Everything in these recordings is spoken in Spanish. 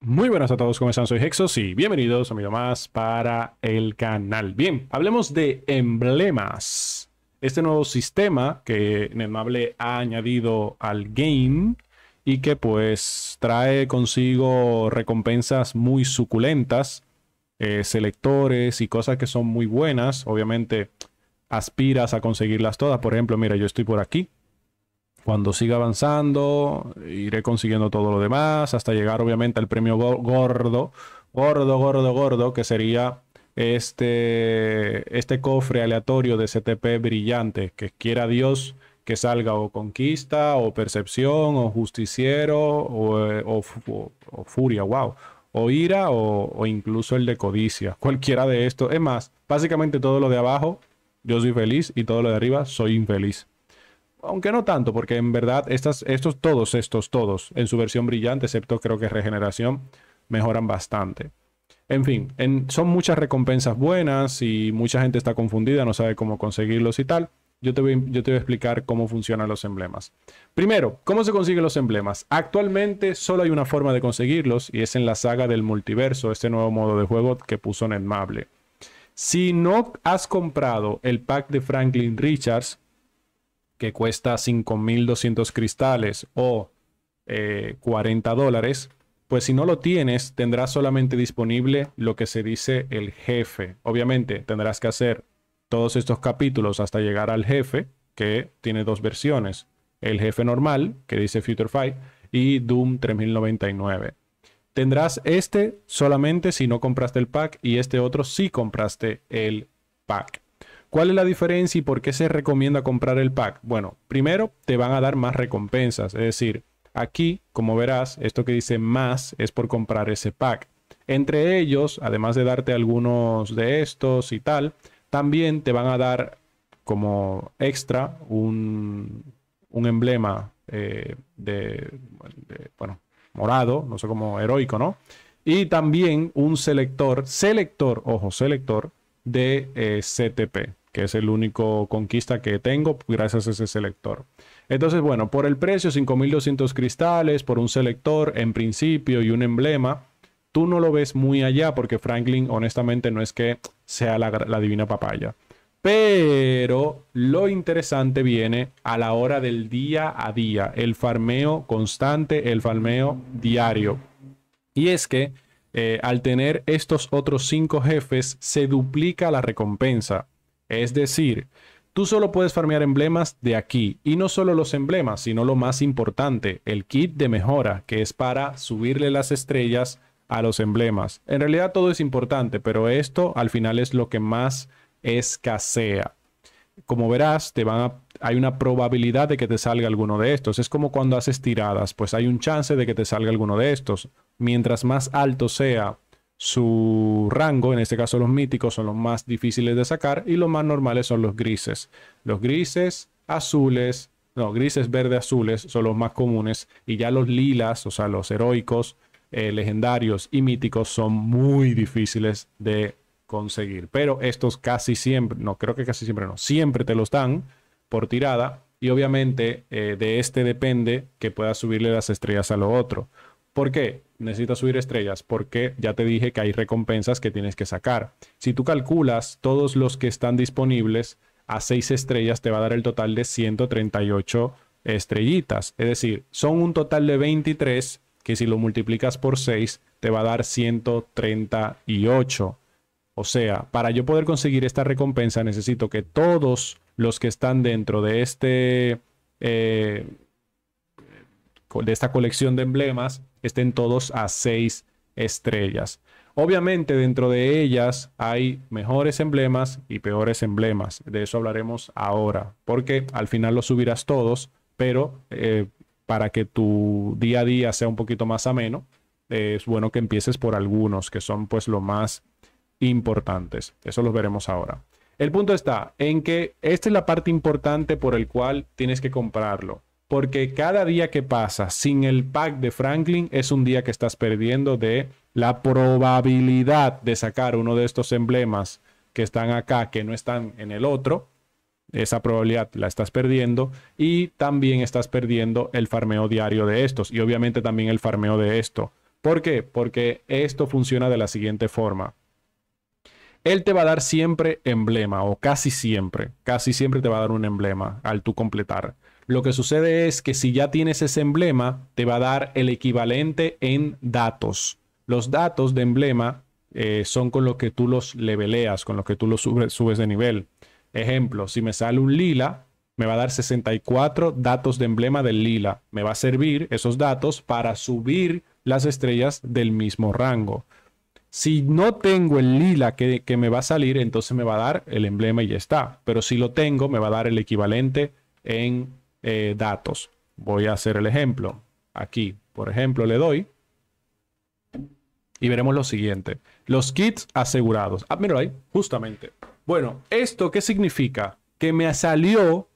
Muy buenas a todos, ¿cómo están? Soy Hexos y bienvenidos a un video más para el canal. Bien, hablemos de emblemas. Este nuevo sistema que Nemable ha añadido al game y que pues trae consigo recompensas muy suculentas, eh, selectores y cosas que son muy buenas. Obviamente aspiras a conseguirlas todas. Por ejemplo, mira, yo estoy por aquí cuando siga avanzando, iré consiguiendo todo lo demás, hasta llegar obviamente al premio gordo, gordo, gordo, gordo, que sería este, este cofre aleatorio de CTP brillante, que quiera Dios que salga o conquista, o percepción, o justiciero, o, o furia, wow, o ira, o, incluso el de codicia, cualquiera de estos. Es más, básicamente todo lo de abajo, yo soy feliz, y todo lo de arriba, soy infeliz aunque no tanto, porque en verdad estos todos, estos todos, en su versión brillante, excepto creo que regeneración, mejoran bastante. En fin, son muchas recompensas buenas y mucha gente está confundida, no sabe cómo conseguirlos y tal. Yo te, voy, yo te voy a explicar cómo funcionan los emblemas. Primero, ¿cómo se consiguen los emblemas? Actualmente solo hay una forma de conseguirlos y es en la saga del multiverso, este nuevo modo de juego que puso Netmable. Si no has comprado el pack de Franklin Richards, que cuesta 5.200 cristales o 40 eh, dólares, pues si no lo tienes, tendrás solamente disponible lo que se dice el jefe. Obviamente, tendrás que hacer todos estos capítulos hasta llegar al jefe, que tiene dos versiones. El jefe normal, que dice Future Fight, y Doom 3099. Tendrás este solamente si no compraste el pack y este otro si compraste el pack. ¿Cuál es la diferencia y por qué se recomienda comprar el pack? Bueno, primero te van a dar más recompensas, es decir, aquí, como verás, esto que dice más es por comprar ese pack. Entre ellos, además de darte algunos de estos y tal, también te van a dar como extra un, emblema eh, de, bueno, morado, no sé cómo, heroico, ¿no? Y también un selector, selector, ojo, selector de eh, CTP que es el único conquista que tengo gracias a ese selector. Entonces, bueno, por el precio, 5200 cristales, por un selector en principio y un emblema, tú no lo ves muy allá porque Franklin honestamente no es que sea la, divina papaya. Pero lo interesante viene a la hora del día a día, el farmeo constante, el farmeo diario. Y es que eh, al tener estos otros cinco jefes se duplica la recompensa. Es decir, tú solo puedes farmear emblemas de aquí. Y no solo los emblemas, sino lo más importante, el kit de mejora, que es para subirle las estrellas a los emblemas. En realidad todo es importante, pero esto al final es lo que más escasea. Como verás, te van hay una probabilidad de que te salga alguno de estos. Es como cuando haces tiradas, pues hay un chance de que te salga alguno de estos. Mientras más alto sea su rango, en este caso los míticos son los más difíciles de sacar y los más normales son los grises. Los grises, azules, no, grises, verde, azules son los más comunes y ya los lilas, o sea, los heroicos, eh, legendarios y míticos son muy difíciles de conseguir. Pero estos casi siempre, no creo que casi siempre no, siempre te los dan por tirada y obviamente eh, de este depende que puedas subirle las estrellas a lo otro. ¿Por qué? Necesitas subir estrellas porque ya te dije que hay recompensas que tienes que sacar. Si tú calculas todos los que están disponibles a 6 estrellas, te va a dar el total de 138 estrellitas. Es decir, son un total de 23 que si lo multiplicas por 6 te va a dar 138. O sea, para yo poder conseguir esta recompensa necesito que todos los que están dentro de este... Eh, de esta colección de emblemas estén todos a seis estrellas. Obviamente dentro de ellas hay mejores emblemas y peores emblemas. De eso hablaremos ahora, porque al final los subirás todos, pero eh, para que tu día a día sea un poquito más ameno, es bueno que empieces por algunos, que son pues lo más importantes. Eso los veremos ahora. El punto está en que esta es la parte importante por el cual tienes que comprarlo porque cada día que pasa sin el pack de Franklin es un día que estás perdiendo de la probabilidad de sacar uno de estos emblemas que están acá, que no están en el otro. Esa probabilidad la estás perdiendo y también estás perdiendo el farmeo diario de estos y obviamente también el farmeo de esto. ¿Por qué? Porque esto funciona de la siguiente forma. Él te va a dar siempre emblema o casi siempre, casi siempre te va a dar un emblema al tú completar. Lo que sucede es que si ya tienes ese emblema, te va a dar el equivalente en datos. Los datos de emblema eh, son con los que tú los leveleas, con los que tú los subes de nivel. Ejemplo, si me sale un lila, me va a dar 64 datos de emblema del lila. Me va a servir esos datos para subir las estrellas del mismo rango. Si no tengo el lila que, que me va a salir, entonces me va a dar el emblema y ya está. Pero si lo tengo, me va a dar el equivalente en eh, datos. Voy a hacer el ejemplo. Aquí, por ejemplo, le doy y veremos lo siguiente. Los kits asegurados. Ah, míralo ahí, justamente. Bueno, ¿esto qué significa? Que me salió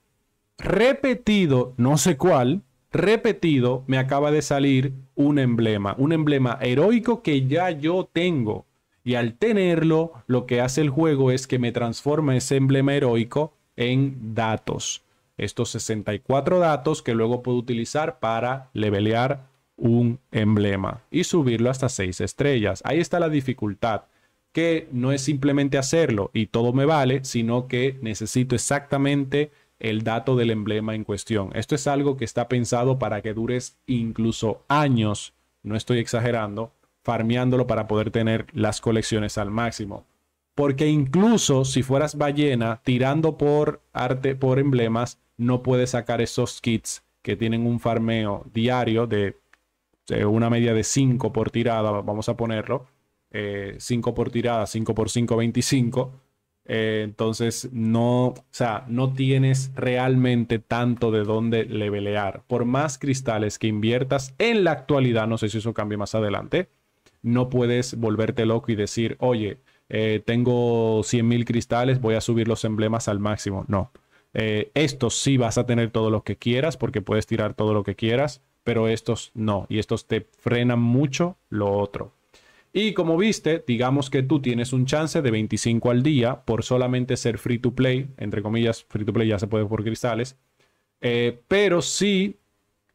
repetido, no sé cuál, repetido, me acaba de salir un emblema. Un emblema heroico que ya yo tengo. Y al tenerlo, lo que hace el juego es que me transforma ese emblema heroico en datos estos 64 datos que luego puedo utilizar para levelear un emblema y subirlo hasta 6 estrellas. Ahí está la dificultad, que no es simplemente hacerlo y todo me vale, sino que necesito exactamente el dato del emblema en cuestión. Esto es algo que está pensado para que dures incluso años, no estoy exagerando, farmeándolo para poder tener las colecciones al máximo. Porque incluso si fueras ballena, tirando por arte, por emblemas, no puedes sacar esos kits que tienen un farmeo diario de, una media de 5 por tirada, vamos a ponerlo. 5 eh, por tirada, 5 por 5, 25. Eh, entonces, no, o sea, no tienes realmente tanto de dónde levelear. Por más cristales que inviertas en la actualidad, no sé si eso cambie más adelante, no puedes volverte loco y decir, oye, eh, tengo 100.000 cristales, voy a subir los emblemas al máximo. No. Eh, estos sí vas a tener todo lo que quieras porque puedes tirar todo lo que quieras, pero estos no. Y estos te frenan mucho lo otro. Y como viste, digamos que tú tienes un chance de 25 al día por solamente ser free to play, entre comillas, free to play ya se puede por cristales. Eh, pero si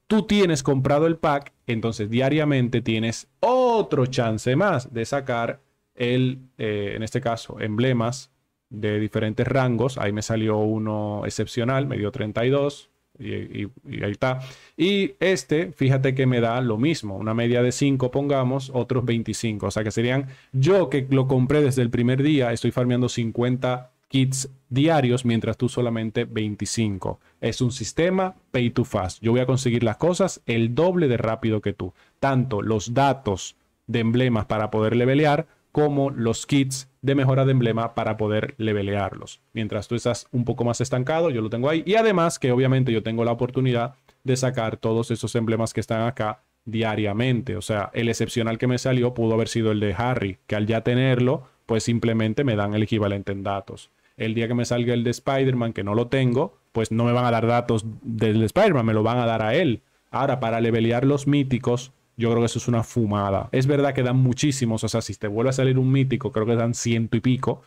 tú tienes comprado el pack, entonces diariamente tienes otro chance más de sacar el, eh, en este caso, emblemas de diferentes rangos. Ahí me salió uno excepcional, me dio 32 y, y, ahí está. Y este, fíjate que me da lo mismo, una media de 5, pongamos, otros 25. O sea que serían, yo que lo compré desde el primer día, estoy farmeando 50 kits diarios, mientras tú solamente 25. Es un sistema pay to fast. Yo voy a conseguir las cosas el doble de rápido que tú. Tanto los datos de emblemas para poder levelear, como los kits de mejora de emblema para poder levelearlos. Mientras tú estás un poco más estancado, yo lo tengo ahí. Y además que obviamente yo tengo la oportunidad de sacar todos esos emblemas que están acá diariamente. O sea, el excepcional que me salió pudo haber sido el de Harry, que al ya tenerlo, pues simplemente me dan el equivalente en datos. El día que me salga el de Spider-Man, que no lo tengo, pues no me van a dar datos del Spider-Man, me lo van a dar a él. Ahora, para levelear los míticos, yo creo que eso es una fumada. Es verdad que dan muchísimos, o sea, si te vuelve a salir un mítico, creo que dan ciento y pico.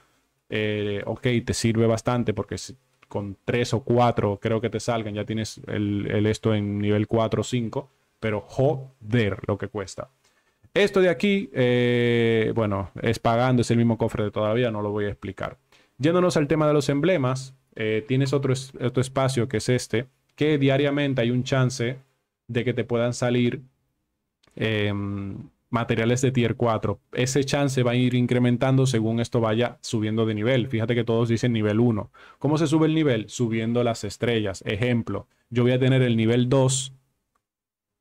Eh, ok, te sirve bastante porque con tres o cuatro creo que te salgan, ya tienes el, esto en nivel 4 o 5, pero joder lo que cuesta. Esto de aquí, eh, bueno, es pagando, es el mismo cofre de todavía, no lo voy a explicar. Yéndonos al tema de los emblemas, eh, tienes otro, otro espacio que es este, que diariamente hay un chance de que te puedan salir Em, materiales de tier 4. Ese chance va a ir incrementando según esto vaya subiendo de nivel. Fíjate que todos dicen nivel 1. ¿Cómo se sube el nivel? Subiendo las estrellas. Ejemplo, yo voy a tener el nivel 2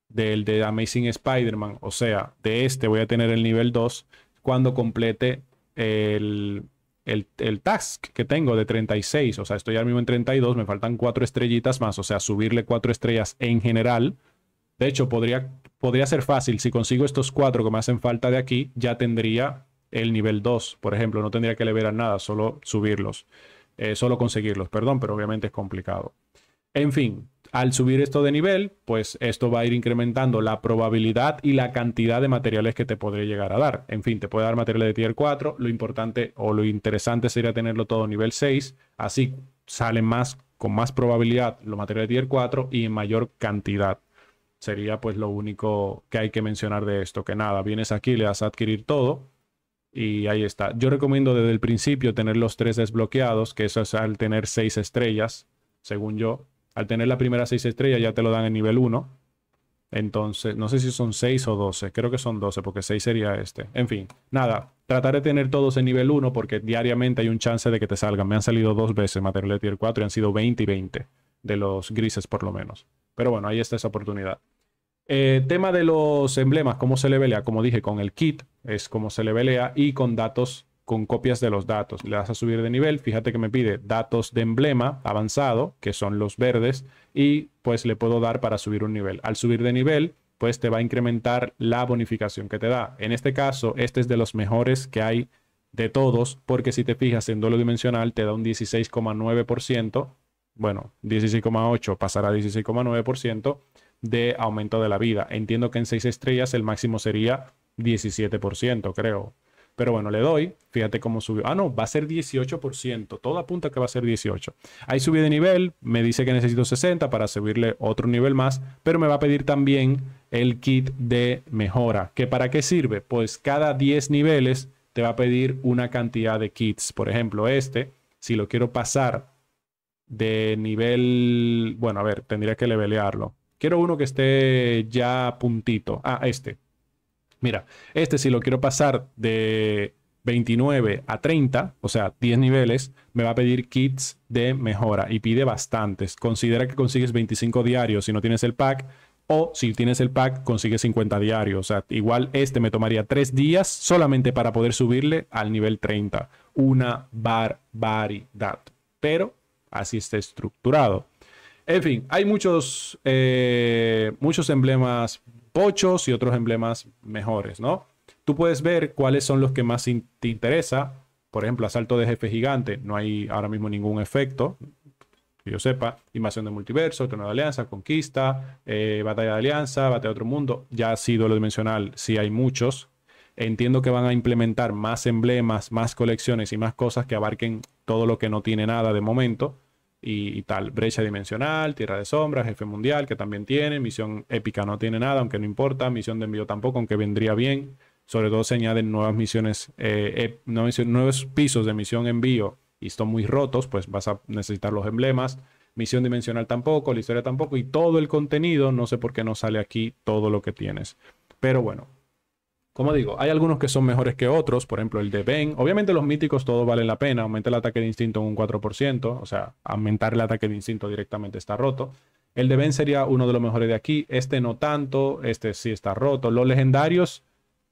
del de Amazing Spider-Man. O sea, de este voy a tener el nivel 2 cuando complete el, el, el, task que tengo de 36. O sea, estoy ahora mismo en 32, me faltan 4 estrellitas más. O sea, subirle 4 estrellas en general de hecho, podría, podría ser fácil. Si consigo estos cuatro que me hacen falta de aquí, ya tendría el nivel 2, por ejemplo. No tendría que a nada, solo subirlos. Eh, solo conseguirlos, perdón, pero obviamente es complicado. En fin, al subir esto de nivel, pues esto va a ir incrementando la probabilidad y la cantidad de materiales que te podría llegar a dar. En fin, te puede dar materiales de tier 4. Lo importante o lo interesante sería tenerlo todo nivel 6. Así salen más, con más probabilidad los materiales de tier 4 y en mayor cantidad. Sería pues lo único que hay que mencionar de esto, que nada, vienes aquí, le das a adquirir todo y ahí está. Yo recomiendo desde el principio tener los tres desbloqueados, que eso es al tener seis estrellas, según yo. Al tener la primera seis estrellas ya te lo dan en nivel 1. Entonces, no sé si son 6 o 12, creo que son 12 porque 6 sería este. En fin, nada, trataré de tener todos en nivel 1 porque diariamente hay un chance de que te salgan. Me han salido dos veces material de tier 4 y han sido 20 y 20 de los grises por lo menos. Pero bueno, ahí está esa oportunidad. Eh, tema de los emblemas, cómo se le velea? como dije, con el kit es como se le velea y con datos, con copias de los datos. Le das a subir de nivel, fíjate que me pide datos de emblema avanzado, que son los verdes, y pues le puedo dar para subir un nivel. Al subir de nivel, pues te va a incrementar la bonificación que te da. En este caso, este es de los mejores que hay de todos, porque si te fijas en duelo dimensional, te da un 16,9% bueno, 16,8 pasará a 16,9% de aumento de la vida. Entiendo que en 6 estrellas el máximo sería 17%, creo. Pero bueno, le doy, fíjate cómo subió. Ah, no, va a ser 18%, todo apunta que va a ser 18. Ahí subí de nivel, me dice que necesito 60 para subirle otro nivel más, pero me va a pedir también el kit de mejora. ¿Que ¿Para qué sirve? Pues cada 10 niveles te va a pedir una cantidad de kits. Por ejemplo, este, si lo quiero pasar de nivel... Bueno, a ver, tendría que levelearlo. Quiero uno que esté ya puntito. Ah, este. Mira, este si lo quiero pasar de 29 a 30, o sea, 10 niveles, me va a pedir kits de mejora y pide bastantes. Considera que consigues 25 diarios si no tienes el pack o si tienes el pack consigues 50 diarios. O sea, igual este me tomaría 3 días solamente para poder subirle al nivel 30. Una barbaridad. Pero así está estructurado. En fin, hay muchos, eh, muchos emblemas pochos y otros emblemas mejores, ¿no? Tú puedes ver cuáles son los que más te interesa. Por ejemplo, asalto de jefe gigante. No hay ahora mismo ningún efecto, que yo sepa. Invasión de multiverso, trono de alianza, conquista, eh, batalla de alianza, batalla de otro mundo. Ya ha sido lo dimensional, sí hay muchos. Entiendo que van a implementar más emblemas, más colecciones y más cosas que abarquen todo lo que no tiene nada de momento y, tal. Brecha dimensional, Tierra de Sombras, Jefe Mundial, que también tiene. Misión épica no tiene nada, aunque no importa. Misión de envío tampoco, aunque vendría bien. Sobre todo se añaden nuevas misiones, eh, eh, nuevos pisos de misión envío y son muy rotos, pues vas a necesitar los emblemas. Misión dimensional tampoco, la historia tampoco y todo el contenido, no sé por qué no sale aquí todo lo que tienes. Pero bueno, como digo, hay algunos que son mejores que otros, por ejemplo el de Ben. Obviamente los míticos todos valen la pena, aumenta el ataque de instinto en un 4%, o sea, aumentar el ataque de instinto directamente está roto. El de Ben sería uno de los mejores de aquí, este no tanto, este sí está roto. Los legendarios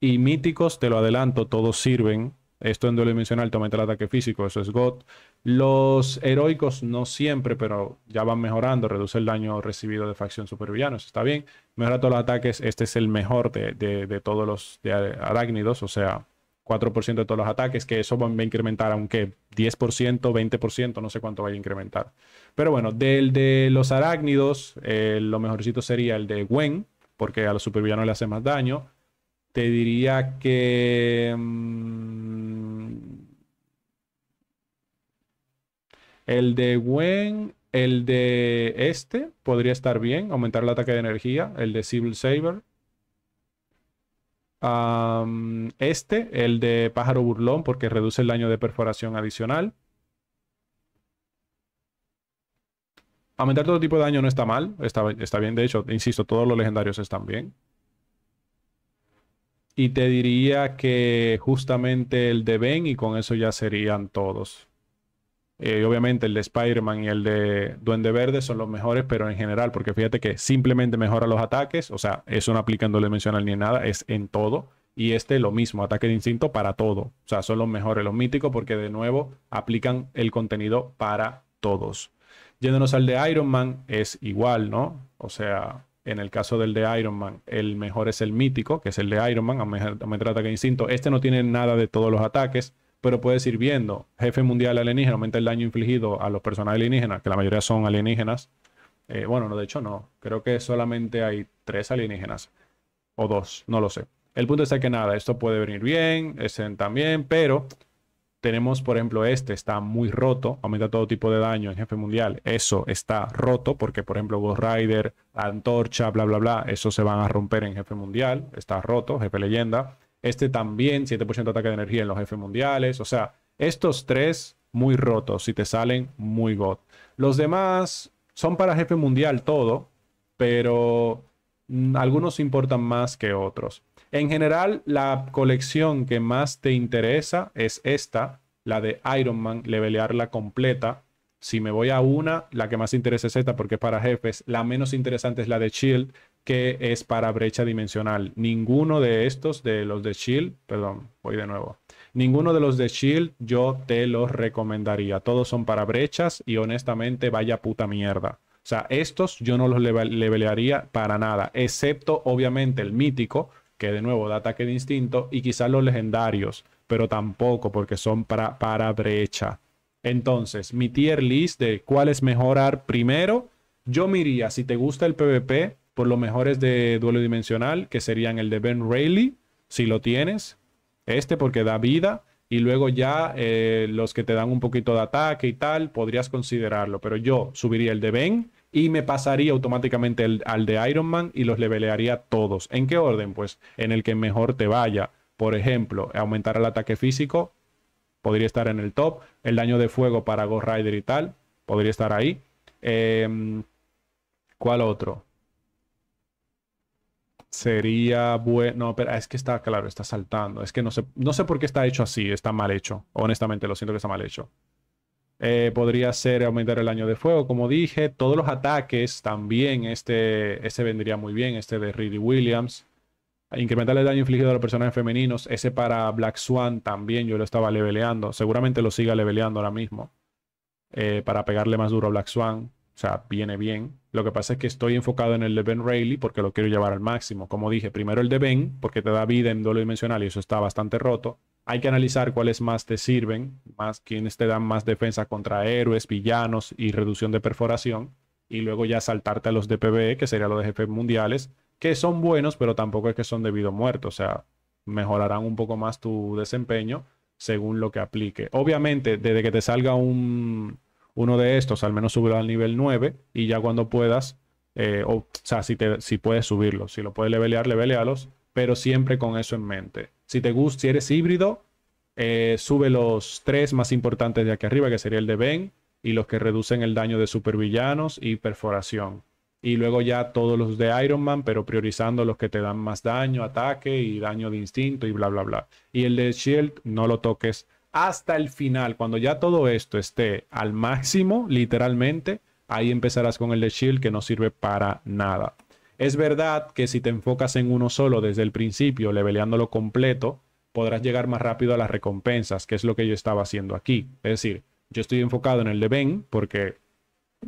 y míticos, te lo adelanto, todos sirven esto en duelo dimensional el ataque físico, eso es God. Los heroicos no siempre, pero ya van mejorando. Reduce el daño recibido de facción supervillanos, está bien. Mejora todos los ataques, este es el mejor de, todos los de arácnidos, o sea, 4% de todos los ataques, que eso va a incrementar aunque 10%, 20%, no sé cuánto vaya a incrementar. Pero bueno, del de los arácnidos, eh, lo mejorcito sería el de Gwen, porque a los supervillanos le hace más daño. Te diría que... Mm, el de Gwen, el de este podría estar bien, aumentar el ataque de energía, el de Civil Saber. este, el de pájaro burlón, porque reduce el daño de perforación adicional. Aumentar todo tipo de daño no está mal, está, está bien. De hecho, insisto, todos los legendarios están bien. Y te diría que justamente el de Ben y con eso ya serían todos. Eh, obviamente el de Spider-Man y el de Duende Verde son los mejores, pero en general, porque fíjate que simplemente mejora los ataques, o sea, eso no aplica en doble ni en nada, es en todo. Y este lo mismo, ataque de instinto para todo. O sea, son los mejores, los míticos, porque de nuevo aplican el contenido para todos. Yéndonos al de Iron Man, es igual, ¿no? O sea, en el caso del de Iron Man, el mejor es el mítico, que es el de Iron Man, a me trata que instinto. Este no tiene nada de todos los ataques, pero puedes ir viendo. Jefe mundial alienígena aumenta el daño infligido a los personajes alienígenas, que la mayoría son alienígenas. Eh, bueno, no, de hecho no. Creo que solamente hay tres alienígenas. O dos, no lo sé. El punto es que nada, esto puede venir bien, Esen también, pero tenemos, por ejemplo, este está muy roto, aumenta todo tipo de daño en jefe mundial. Eso está roto porque, por ejemplo, Ghost Rider, Antorcha, bla, bla, bla, eso se van a romper en jefe mundial. Está roto, jefe leyenda. Este también, 7% de ataque de energía en los jefes mundiales. O sea, estos tres muy rotos si te salen muy god. Los demás son para jefe mundial todo, pero Mm, algunos importan más que otros. En general, la colección que más te interesa es esta, la de Iron Man, levelearla completa. Si me voy a una, la que más interesa es esta porque es para jefes. La menos interesante es la de Shield, que es para brecha dimensional. Ninguno de estos, de los de Shield, perdón, voy de nuevo. Ninguno de los de Shield yo te los recomendaría. Todos son para brechas y honestamente vaya puta mierda. O sea, estos yo no los levelearía para nada, excepto obviamente el mítico, que de nuevo da ataque de instinto, y quizás los legendarios, pero tampoco porque son para, para brecha. Entonces, mi tier list de cuál es mejorar primero, yo miraría, si te gusta el PvP, por los mejores de duelo dimensional, que serían el de Ben Rayleigh, si lo tienes, este porque da vida, y luego ya eh, los que te dan un poquito de ataque y tal, podrías considerarlo, pero yo subiría el de Ben, y me pasaría automáticamente al de Iron Man y los levelearía todos. ¿En qué orden? Pues en el que mejor te vaya. Por ejemplo, aumentar el ataque físico podría estar en el top. El daño de fuego para Ghost Rider y tal podría estar ahí. Em, ¿Cuál otro? Sería bueno. No, pero es que está claro, está saltando. Es que no sé, no sé por qué está hecho así. Está mal hecho. Honestamente, lo siento que está mal hecho. Eh, podría ser aumentar el año de fuego, como dije. Todos los ataques también. Este, este vendría muy bien, este de Ridley Williams. Incrementar el daño infligido a los personajes femeninos. Ese para Black Swan también yo lo estaba leveleando. Seguramente lo siga leveleando ahora mismo. Eh, para pegarle más duro a Black Swan. O sea, viene bien. Lo que pasa es que estoy enfocado en el de Ben Rayleigh porque lo quiero llevar al máximo. Como dije, primero el de Ben porque te da vida en doble dimensional y eso está bastante roto. Hay que analizar cuáles más te sirven, más quienes te dan más defensa contra héroes, villanos y reducción de perforación. Y luego ya saltarte a los de PvE, que serían los de jefes mundiales, que son buenos, pero tampoco es que son debido muerto. O sea, mejorarán un poco más tu desempeño según lo que aplique. Obviamente, desde que te salga un, uno de estos, al menos subirlo al nivel 9 y ya cuando puedas, eh, o, sea, si, te, si puedes subirlo, si lo puedes levelear, levelealos, pero siempre con eso en mente. Si te gusta, si eres híbrido, eh, sube los tres más importantes de aquí arriba, que sería el de Ben y los que reducen el daño de supervillanos y perforación. Y luego ya todos los de Iron Man, pero priorizando los que te dan más daño, ataque y daño de instinto y bla, bla, bla. Y el de Shield no lo toques hasta el final. Cuando ya todo esto esté al máximo, literalmente, ahí empezarás con el de Shield que no sirve para nada. Es verdad que si te enfocas en uno solo desde el principio, leveleándolo completo, podrás llegar más rápido a las recompensas, que es lo que yo estaba haciendo aquí. Es decir, yo estoy enfocado en el de Ben porque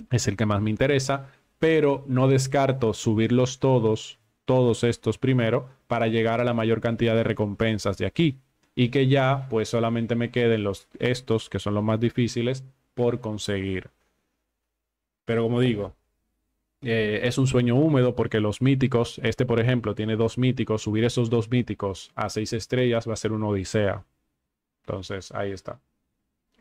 es el que más me interesa, pero no descarto subirlos todos, todos estos primero, para llegar a la mayor cantidad de recompensas de aquí. Y que ya, pues solamente me queden los, estos, que son los más difíciles, por conseguir. Pero como digo, eh, es un sueño húmedo porque los míticos, este por ejemplo tiene dos míticos, subir esos dos míticos a seis estrellas va a ser una odisea. Entonces, ahí está.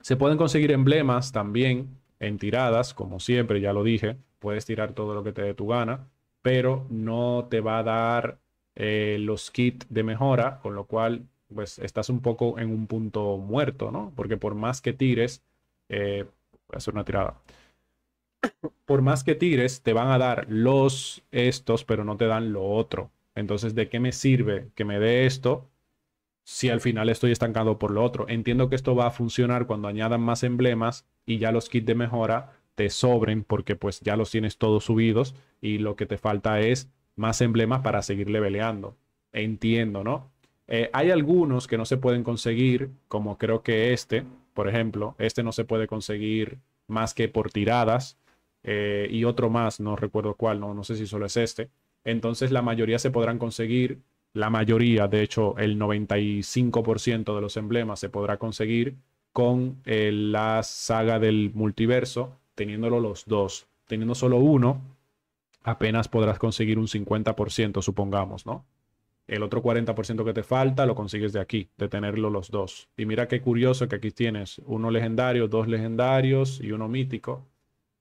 Se pueden conseguir emblemas también en tiradas, como siempre, ya lo dije, puedes tirar todo lo que te dé tu gana, pero no te va a dar eh, los kits de mejora, con lo cual pues estás un poco en un punto muerto, ¿no? Porque por más que tires, eh, a hacer una tirada por más que tires, te van a dar los estos, pero no te dan lo otro. Entonces, ¿de qué me sirve que me dé esto si al final estoy estancado por lo otro? Entiendo que esto va a funcionar cuando añadan más emblemas y ya los kits de mejora te sobren porque pues ya los tienes todos subidos y lo que te falta es más emblemas para seguir leveleando. Entiendo, ¿no? Eh, hay algunos que no se pueden conseguir, como creo que este, por ejemplo, este no se puede conseguir más que por tiradas, eh, y otro más, no recuerdo cuál, no, no sé si solo es este. Entonces la mayoría se podrán conseguir, la mayoría, de hecho el 95% de los emblemas se podrá conseguir con eh, la saga del multiverso, teniéndolo los dos. Teniendo solo uno, apenas podrás conseguir un 50%, supongamos, ¿no? El otro 40% que te falta lo consigues de aquí, de tenerlo los dos. Y mira qué curioso que aquí tienes uno legendario, dos legendarios y uno mítico.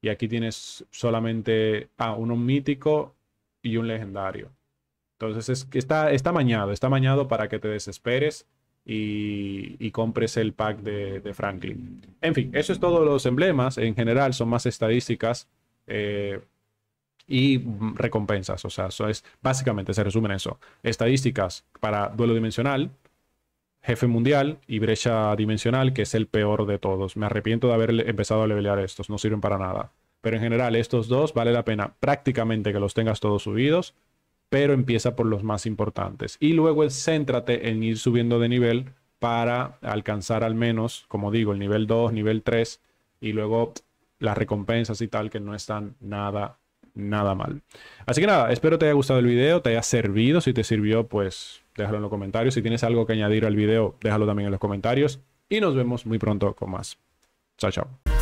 Y aquí tienes solamente a ah, uno mítico y un legendario. Entonces es, está, está mañado, está mañado para que te desesperes y, y compres el pack de, de, Franklin. En fin, eso es todo los emblemas. En general son más estadísticas eh, y recompensas. O sea, eso es, básicamente se resumen eso. Estadísticas para duelo dimensional, Jefe Mundial y Brecha Dimensional, que es el peor de todos. Me arrepiento de haber empezado a levelear estos, no sirven para nada. Pero en general, estos dos vale la pena prácticamente que los tengas todos subidos, pero empieza por los más importantes. Y luego céntrate en ir subiendo de nivel para alcanzar al menos, como digo, el nivel 2, nivel 3, y luego las recompensas y tal, que no están nada, nada mal. Así que nada, espero te haya gustado el video, te haya servido. Si te sirvió, pues déjalo en los comentarios. Si tienes algo que añadir al video, déjalo también en los comentarios. Y nos vemos muy pronto con más. Chao, chao.